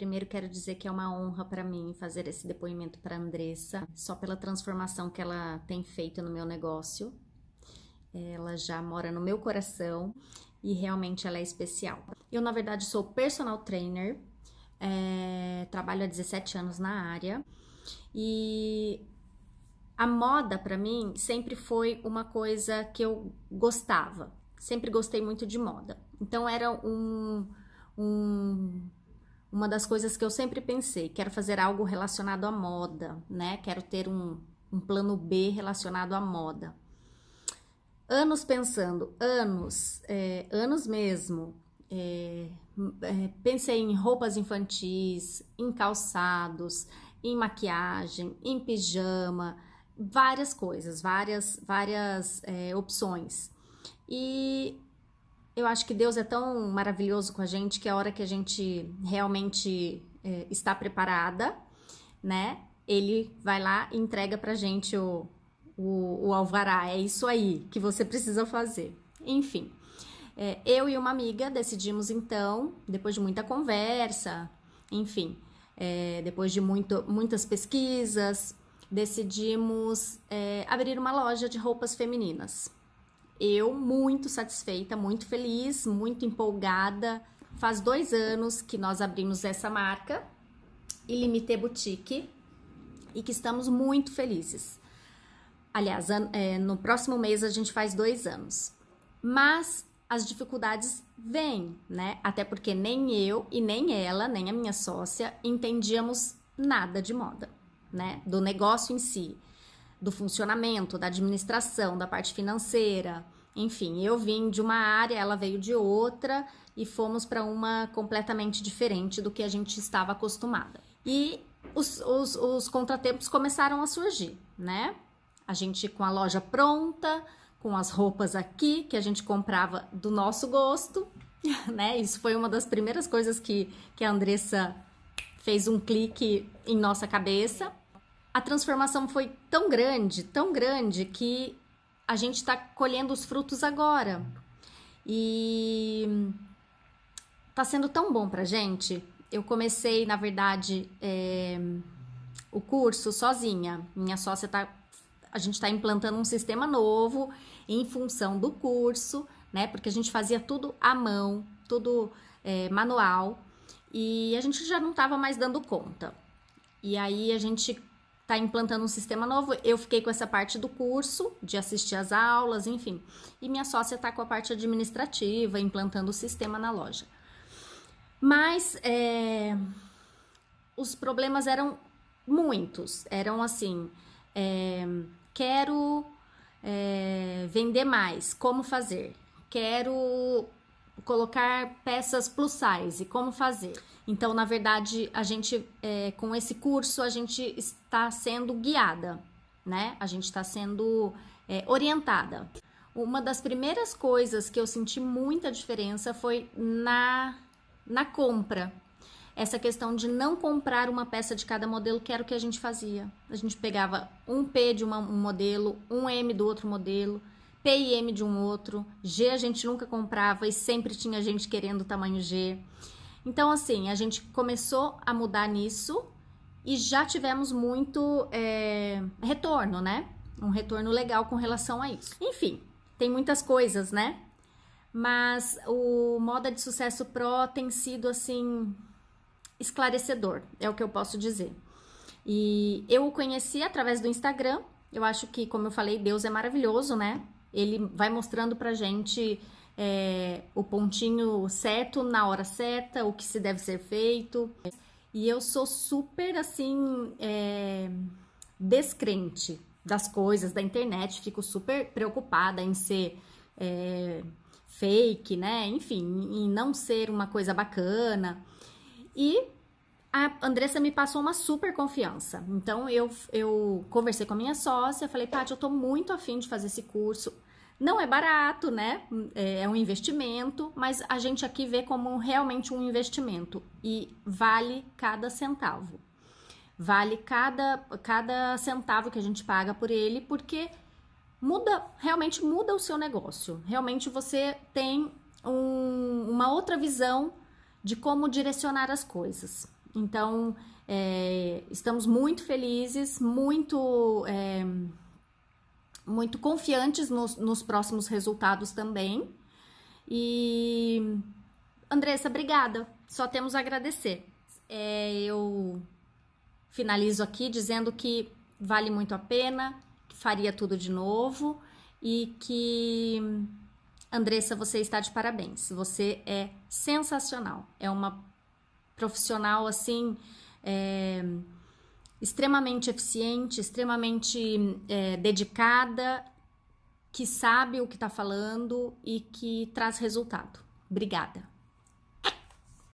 Primeiro quero dizer que é uma honra para mim fazer esse depoimento para Andressa, só pela transformação que ela tem feito no meu negócio. Ela já mora no meu coração e realmente ela é especial. Eu, na verdade, sou personal trainer, é, trabalho há 17 anos na área e a moda para mim sempre foi uma coisa que eu gostava, sempre gostei muito de moda. Então era um, um uma das coisas que eu sempre pensei, quero fazer algo relacionado à moda, né? Quero ter um, um plano B relacionado à moda. Anos pensando, anos, é, anos mesmo. É, é, pensei em roupas infantis, em calçados, em maquiagem, em pijama, várias coisas, várias, várias é, opções. E eu acho que Deus é tão maravilhoso com a gente que a hora que a gente realmente é, está preparada, né? Ele vai lá e entrega pra gente o, o, o alvará. É isso aí que você precisa fazer. Enfim, é, eu e uma amiga decidimos então, depois de muita conversa, enfim, é, depois de muito, muitas pesquisas, decidimos é, abrir uma loja de roupas femininas eu muito satisfeita, muito feliz, muito empolgada. Faz dois anos que nós abrimos essa marca, Ilimité Boutique, e que estamos muito felizes. Aliás, é, no próximo mês a gente faz dois anos. Mas as dificuldades vêm, né? Até porque nem eu e nem ela, nem a minha sócia, entendíamos nada de moda, né? Do negócio em si do funcionamento, da administração, da parte financeira. Enfim, eu vim de uma área, ela veio de outra e fomos para uma completamente diferente do que a gente estava acostumada. E os, os, os contratempos começaram a surgir, né? A gente com a loja pronta, com as roupas aqui que a gente comprava do nosso gosto, né? Isso foi uma das primeiras coisas que, que a Andressa fez um clique em nossa cabeça a transformação foi tão grande, tão grande, que a gente está colhendo os frutos agora. E tá sendo tão bom pra gente. Eu comecei, na verdade, é, o curso sozinha. Minha sócia tá. A gente está implantando um sistema novo em função do curso, né? Porque a gente fazia tudo à mão, tudo é, manual, e a gente já não estava mais dando conta. E aí a gente está implantando um sistema novo. Eu fiquei com essa parte do curso, de assistir às aulas, enfim. E minha sócia está com a parte administrativa, implantando o sistema na loja. Mas é, os problemas eram muitos. Eram assim: é, quero é, vender mais, como fazer? Quero colocar peças plus size, como fazer. Então, na verdade, a gente, é, com esse curso, a gente está sendo guiada, né? A gente está sendo é, orientada. Uma das primeiras coisas que eu senti muita diferença foi na, na compra. Essa questão de não comprar uma peça de cada modelo, que era o que a gente fazia. A gente pegava um P de uma, um modelo, um M do outro modelo, P e M de um outro, G a gente nunca comprava e sempre tinha gente querendo o tamanho G. Então, assim, a gente começou a mudar nisso e já tivemos muito é, retorno, né? Um retorno legal com relação a isso. Enfim, tem muitas coisas, né? Mas o Moda de Sucesso Pro tem sido, assim, esclarecedor, é o que eu posso dizer. E eu o conheci através do Instagram. Eu acho que, como eu falei, Deus é maravilhoso, né? Ele vai mostrando pra gente é, o pontinho certo na hora certa, o que se deve ser feito. E eu sou super assim é, descrente das coisas da internet, fico super preocupada em ser é, fake, né? Enfim, em não ser uma coisa bacana. E a Andressa me passou uma super confiança. Então eu, eu conversei com a minha sócia, falei, Paty, eu tô muito afim de fazer esse curso. Não é barato, né? É, é um investimento, mas a gente aqui vê como realmente um investimento e vale cada centavo. Vale cada, cada centavo que a gente paga por ele, porque muda, realmente muda o seu negócio. Realmente você tem um, uma outra visão de como direcionar as coisas. Então, é, estamos muito felizes, muito, é, muito confiantes nos, nos próximos resultados também. E Andressa, obrigada. Só temos a agradecer. É, eu finalizo aqui dizendo que vale muito a pena, que faria tudo de novo e que Andressa, você está de parabéns. Você é sensacional. É uma profissional assim é, extremamente eficiente, extremamente é, dedicada, que sabe o que está falando e que traz resultado. Obrigada.